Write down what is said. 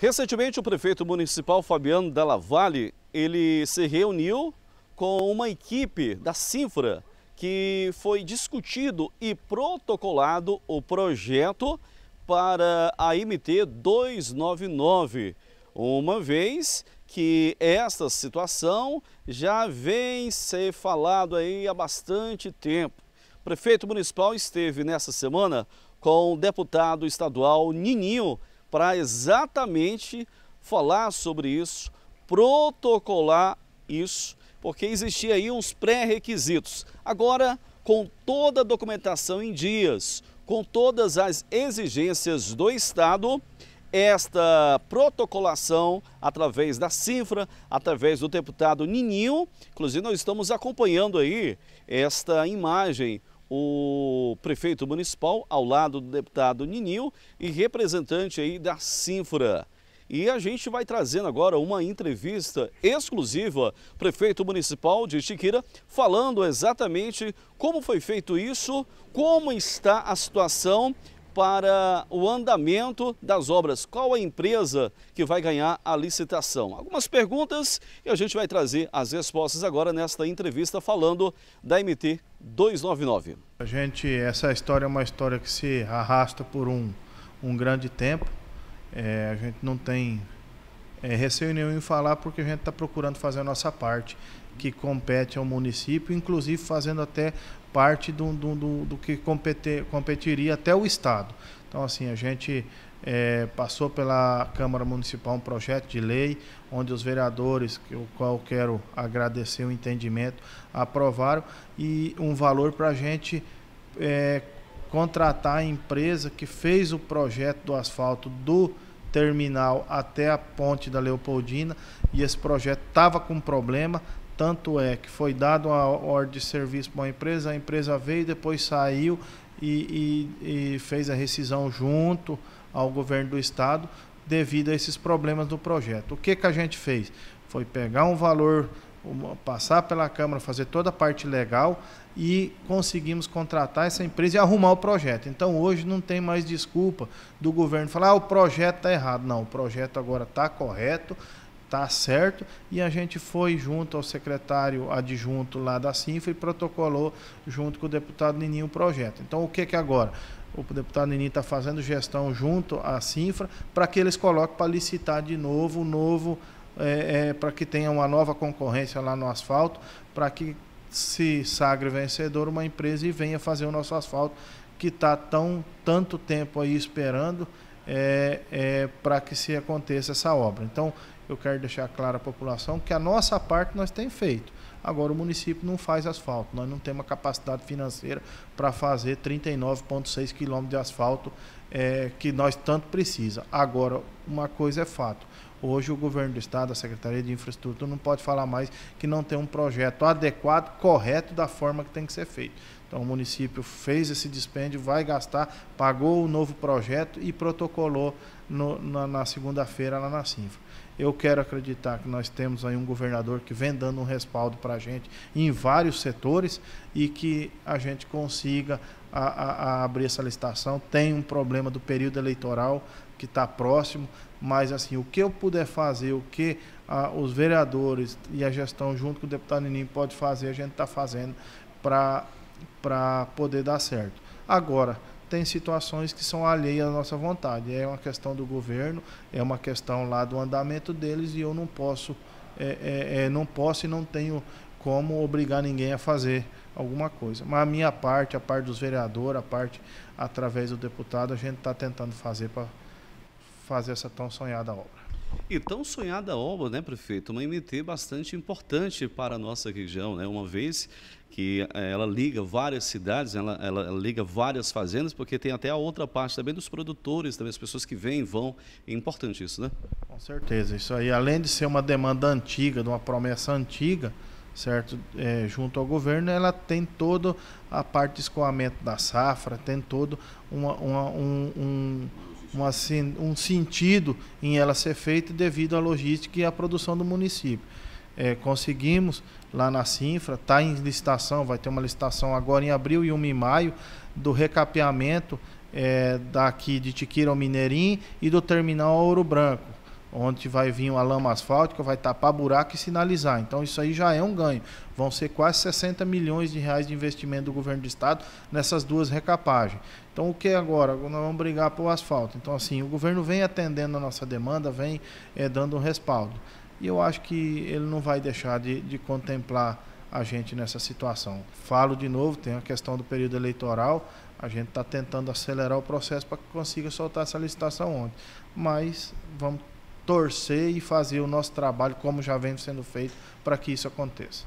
Recentemente, o prefeito municipal Fabiano Della Valle, ele se reuniu com uma equipe da Sinfra, que foi discutido e protocolado o projeto para a MT 299, uma vez que esta situação já vem ser falado aí há bastante tempo. O prefeito municipal esteve nessa semana com o deputado estadual Nininho, para exatamente falar sobre isso, protocolar isso, porque existia aí uns pré-requisitos. Agora, com toda a documentação em dias, com todas as exigências do Estado, esta protocolação através da Cifra, através do deputado Nininho. Inclusive, nós estamos acompanhando aí esta imagem, o prefeito municipal, ao lado do deputado Ninil e representante aí da Sinfra. E a gente vai trazendo agora uma entrevista exclusiva, prefeito municipal de Chiquira, falando exatamente como foi feito isso, como está a situação para o andamento das obras. Qual a empresa que vai ganhar a licitação? Algumas perguntas e a gente vai trazer as respostas agora nesta entrevista falando da MT 299. A gente, essa história é uma história que se arrasta por um, um grande tempo. É, a gente não tem é, receio nenhum em falar porque a gente está procurando fazer a nossa parte que compete ao município, inclusive fazendo até parte do, do, do, do que competir, competiria até o Estado. Então, assim, a gente é, passou pela Câmara Municipal um projeto de lei onde os vereadores, o qual quero agradecer o entendimento, aprovaram e um valor para a gente é, contratar a empresa que fez o projeto do asfalto do município terminal até a ponte da Leopoldina e esse projeto estava com problema. Tanto é que foi dado uma ordem de serviço para uma empresa, a empresa veio, depois saiu e, e, e fez a rescisão junto ao governo do estado devido a esses problemas do projeto. O que, que a gente fez? Foi pegar um valor passar pela Câmara, fazer toda a parte legal e conseguimos contratar essa empresa e arrumar o projeto. Então hoje não tem mais desculpa do governo falar ah, o projeto está errado. Não, o projeto agora está correto, está certo e a gente foi junto ao secretário adjunto lá da CINFA e protocolou junto com o deputado Nininho o projeto. Então o que que agora? o deputado Nininho está fazendo gestão junto à Cinfra para que eles coloquem para licitar de novo o novo é, é, para que tenha uma nova concorrência lá no asfalto, para que se sagre vencedor uma empresa e venha fazer o nosso asfalto que está tão tanto tempo aí esperando é, é, para que se aconteça essa obra. Então, eu quero deixar claro à população que a nossa parte nós temos feito. Agora o município não faz asfalto, nós não temos a capacidade financeira para fazer 39,6 quilômetros de asfalto é, que nós tanto precisa. Agora, uma coisa é fato. Hoje o governo do estado, a Secretaria de Infraestrutura, não pode falar mais que não tem um projeto adequado, correto, da forma que tem que ser feito. Então o município fez esse dispêndio, vai gastar, pagou o novo projeto e protocolou no, na, na segunda-feira lá na Cinfra. Eu quero acreditar que nós temos aí um governador que vem dando um respaldo para a gente em vários setores e que a gente consiga a, a, a abrir essa licitação. Tem um problema do período eleitoral que está próximo, mas assim, o que eu puder fazer, o que os vereadores e a gestão, junto com o deputado Nininho, pode fazer, a gente está fazendo para poder dar certo. Agora, tem situações que são alheias à nossa vontade. É uma questão do governo, é uma questão lá do andamento deles e eu não posso, é, é, é, não posso e não tenho como obrigar ninguém a fazer alguma coisa. Mas a minha parte, a parte dos vereadores, a parte através do deputado, a gente está tentando fazer para fazer essa tão sonhada obra. E tão sonhada obra, né, prefeito? Uma MT bastante importante para a nossa região, né? Uma vez que eh, ela liga várias cidades, ela, ela, ela, liga várias fazendas, porque tem até a outra parte também dos produtores, também as pessoas que vêm e vão. É importante isso, né? Com certeza. Isso aí, além de ser uma demanda antiga, de uma promessa antiga, certo? É, junto ao governo, ela tem toda a parte de escoamento da safra, tem todo uma, uma, um, um, assim um sentido em ela ser feita devido à logística e à produção do município. É, conseguimos lá na Sinfra, está em licitação, vai ter uma licitação agora em abril e uma em maio, do recapeamento é, daqui de Tiquira ao Mineirim e do terminal Ouro Branco onde vai vir uma lama asfáltica, vai tapar buraco e sinalizar. Então isso aí já é um ganho. Vão ser quase 60 milhões de reais de investimento do governo do estado nessas duas recapagens. Então o que agora? Nós vamos brigar pelo asfalto. Então assim, o governo vem atendendo a nossa demanda, vem é, dando um respaldo. E eu acho que ele não vai deixar de, de contemplar a gente nessa situação. Falo de novo, tem a questão do período eleitoral, a gente está tentando acelerar o processo para que consiga soltar essa licitação ontem. Mas vamos torcer e fazer o nosso trabalho como já vem sendo feito para que isso aconteça.